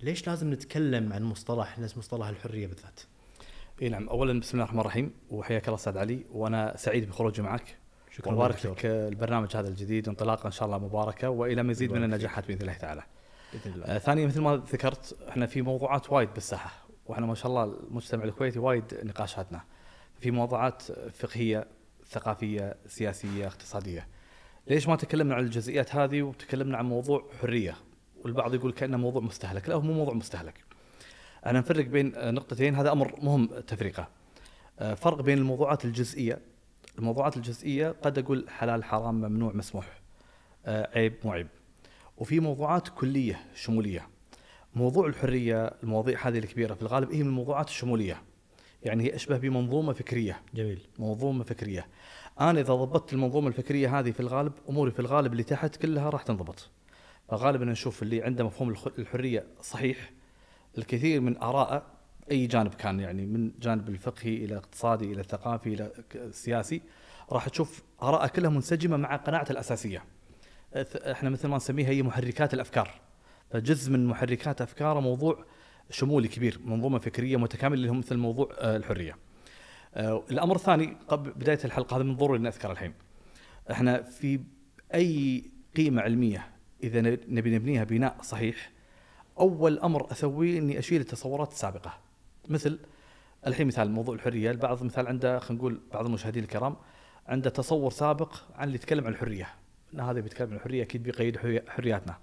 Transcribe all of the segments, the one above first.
ليش لازم نتكلم عن مصطلح نفس مصطلح الحريه بالذات؟ اي نعم اولا بسم الله الرحمن الرحيم وحياك الله استاذ علي وانا سعيد بخروجي معك شكرا وبارك لك البرنامج هذا الجديد انطلاقه ان شاء الله مباركه والى مزيد من النجاحات باذن الله تعالى. باذن الله. آه ثانيا مثل ما ذكرت احنا في موضوعات وايد بالساحه واحنا ما شاء الله المجتمع الكويتي وايد نقاشاتنا في موضوعات فقهيه ثقافيه سياسيه اقتصاديه. ليش ما تكلمنا عن الجزئيات هذه وتكلمنا عن موضوع حريه والبعض يقول كانه موضوع مستهلك لا هو مو موضوع مستهلك انا نفرق بين نقطتين هذا امر مهم تفريقه آه، فرق بين الموضوعات الجزئيه الموضوعات الجزئيه قد اقول حلال حرام ممنوع مسموح آه، عيب مو عيب وفي موضوعات كليه شموليه موضوع الحريه المواضيع هذه الكبيره في الغالب هي من الموضوعات الشموليه يعني هي اشبه بمنظومه فكريه جميل منظومه فكريه انا اذا ضبطت المنظومه الفكريه هذه في الغالب اموري في الغالب اللي تحت كلها راح تنضبط غالبا نشوف اللي عنده مفهوم الحريه صحيح الكثير من آرائه أي جانب كان يعني من جانب الفقهي إلى اقتصادي إلى ثقافي إلى سياسي راح تشوف آراءه كلها منسجمة مع قناعته الأساسية احنا مثل ما نسميها هي محركات الأفكار فجزء من محركات أفكاره موضوع شمولي كبير منظومة فكرية متكاملة اللي هو مثل موضوع آه، الحرية آه، الأمر الثاني قبل بداية الحلقة هذا من ضروري أن اذكره الحين احنا في أي قيمة علمية اذا نبي نبنيها بناء صحيح اول امر اسويه اني اشيل التصورات السابقه مثل الحين مثال موضوع الحريه البعض مثال عنده خلينا نقول بعض المشاهدين الكرام عنده تصور سابق عن اللي يتكلم عن الحريه ان هذا بيتكلم عن الحريه اكيد بيقيد حرياتنا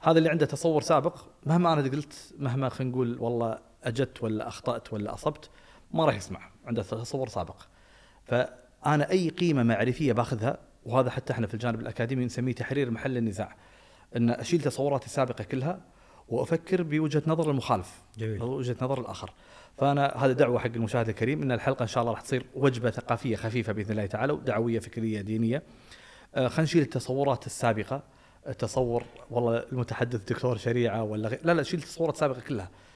هذا اللي عنده تصور سابق مهما انا قلت مهما خلينا نقول والله اجدت ولا اخطات ولا اصبت ما راح يسمع عنده تصور سابق فانا اي قيمه معرفيه باخذها وهذا حتى احنا في الجانب الاكاديمي نسميه تحرير محل النزاع ان اشيل تصوراتي السابقه كلها وافكر بوجهه نظر المخالف جميل وجهه نظر الاخر فانا هذا دعوه حق المشاهد الكريم ان الحلقه ان شاء الله راح تصير وجبه ثقافيه خفيفه باذن الله تعالى ودعويه فكريه دينيه آه، خلينا نشيل التصورات السابقه تصور والله المتحدث دكتور شريعه ولا غير لا لا شيل التصورات السابقه كلها